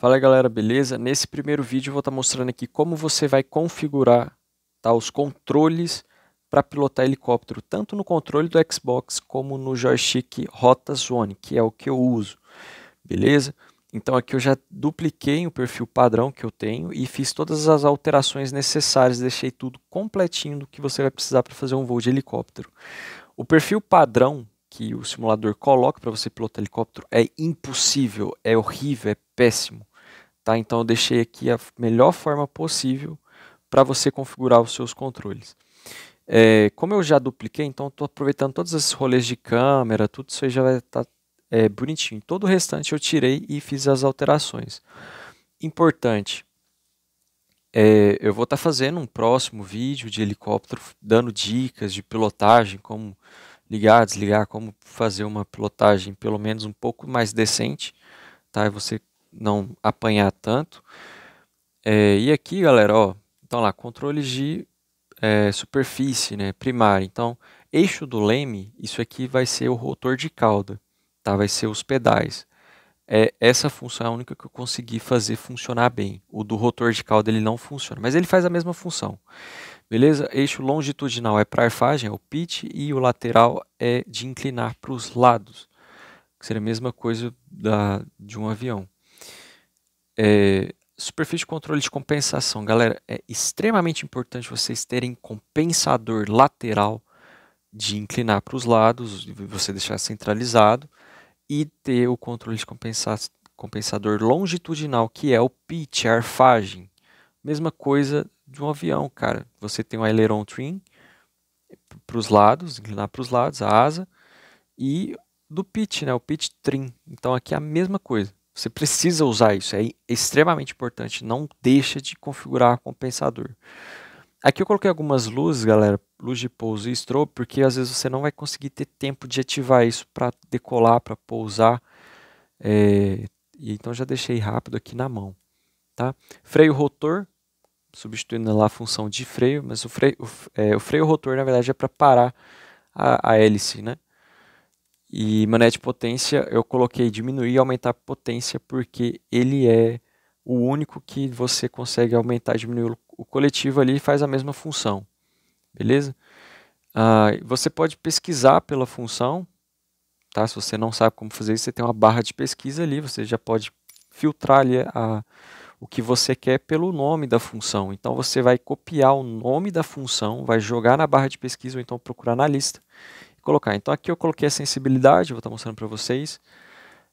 Fala galera, beleza? Nesse primeiro vídeo eu vou estar tá mostrando aqui como você vai configurar tá, os controles para pilotar helicóptero, tanto no controle do Xbox como no joystick Rota Zone, que é o que eu uso, beleza? Então aqui eu já dupliquei o perfil padrão que eu tenho e fiz todas as alterações necessárias, deixei tudo completinho do que você vai precisar para fazer um voo de helicóptero. O perfil padrão que o simulador coloca para você pilotar helicóptero é impossível, é horrível, é péssimo. Tá? Então eu deixei aqui a melhor forma possível para você configurar os seus controles. É, como eu já dupliquei, então estou aproveitando todos esses rolês de câmera, tudo isso aí já vai estar tá, é, bonitinho. Todo o restante eu tirei e fiz as alterações. Importante, é, eu vou estar tá fazendo um próximo vídeo de helicóptero, dando dicas de pilotagem, como ligar, desligar, como fazer uma pilotagem pelo menos um pouco mais decente, tá? E você não apanhar tanto. É, e aqui, galera, ó, então lá, controles de é, superfície, né, primária. Então, eixo do leme, isso aqui vai ser o rotor de cauda, tá? Vai ser os pedais. É, essa função é a única que eu consegui fazer funcionar bem. O do rotor de cauda ele não funciona, mas ele faz a mesma função. Beleza? Eixo longitudinal é para arfagem, é o pitch, e o lateral é de inclinar para os lados, que seria a mesma coisa da, de um avião. É, superfície de controle de compensação, galera, é extremamente importante vocês terem compensador lateral de inclinar para os lados, você deixar centralizado e ter o controle de compensa compensador longitudinal, que é o pitch, a arfagem. Mesma coisa de um avião, cara. Você tem um aileron trim para os lados, inclinar para os lados, a asa, e do pitch, né? O pitch trim. Então aqui é a mesma coisa. Você precisa usar isso, é extremamente importante. Não deixa de configurar compensador. Aqui eu coloquei algumas luzes, galera, luz de pouso e strobe, porque às vezes você não vai conseguir ter tempo de ativar isso para decolar, para pousar. É, então já deixei rápido aqui na mão. Tá? Freio rotor, substituindo lá a função de freio, mas o freio, o, é, o freio rotor na verdade é para parar a, a hélice, né? E manete é potência eu coloquei diminuir e aumentar potência porque ele é o único que você consegue aumentar e diminuir. O coletivo ali faz a mesma função, beleza? Ah, você pode pesquisar pela função, tá? Se você não sabe como fazer isso, você tem uma barra de pesquisa ali, você já pode filtrar ali a, o que você quer pelo nome da função. Então você vai copiar o nome da função, vai jogar na barra de pesquisa ou então procurar na lista colocar. Então aqui eu coloquei a sensibilidade, vou estar mostrando para vocês.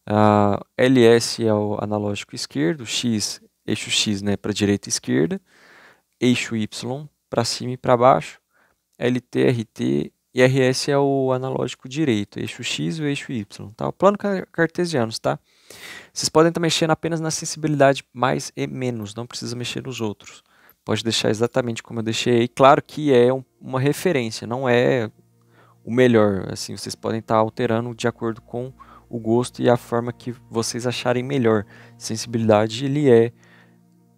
Uh, ah, LS é o analógico esquerdo, X, eixo X né, para direita e esquerda, eixo Y para cima e para baixo, LT, RT e RS é o analógico direito, eixo X e eixo Y. Tá? O plano cartesiano, tá? Vocês podem estar mexendo apenas na sensibilidade mais e menos, não precisa mexer nos outros. Pode deixar exatamente como eu deixei. Claro que é um, uma referência, não é o melhor. Assim, vocês podem estar tá alterando de acordo com o gosto e a forma que vocês acharem melhor. Sensibilidade ele é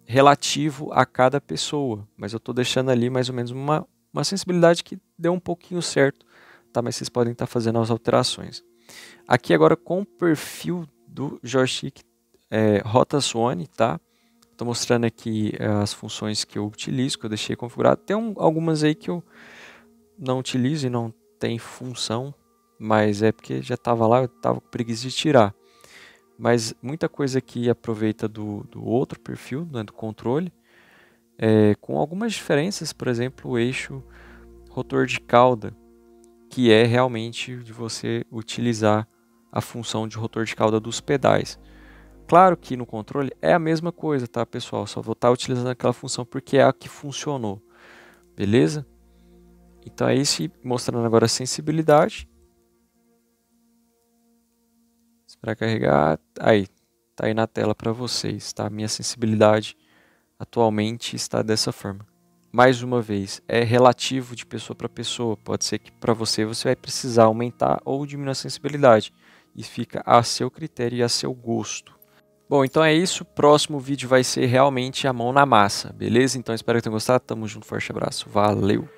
relativo a cada pessoa, mas eu estou deixando ali mais ou menos uma, uma sensibilidade que deu um pouquinho certo, tá? Mas vocês podem estar tá fazendo as alterações. Aqui agora com o perfil do joystick é, Rotasone, tá? Estou mostrando aqui é, as funções que eu utilizo, que eu deixei configurado. Tem um, algumas aí que eu não utilizo e não tem função, mas é porque já estava lá, eu estava com preguiça de tirar. Mas muita coisa que aproveita do, do outro perfil, né, do controle, é, com algumas diferenças, por exemplo, o eixo rotor de cauda, que é realmente de você utilizar a função de rotor de cauda dos pedais. Claro que no controle é a mesma coisa, tá, pessoal? Só vou estar tá utilizando aquela função porque é a que funcionou. Beleza? Então é isso, mostrando agora a sensibilidade. Esperar carregar. Aí, tá aí na tela para vocês, tá? Minha sensibilidade atualmente está dessa forma. Mais uma vez, é relativo de pessoa para pessoa. Pode ser que para você você vai precisar aumentar ou diminuir a sensibilidade e fica a seu critério e a seu gosto. Bom, então é isso. O próximo vídeo vai ser realmente a mão na massa, beleza? Então espero que tenham gostado. Tamo junto, forte abraço. Valeu!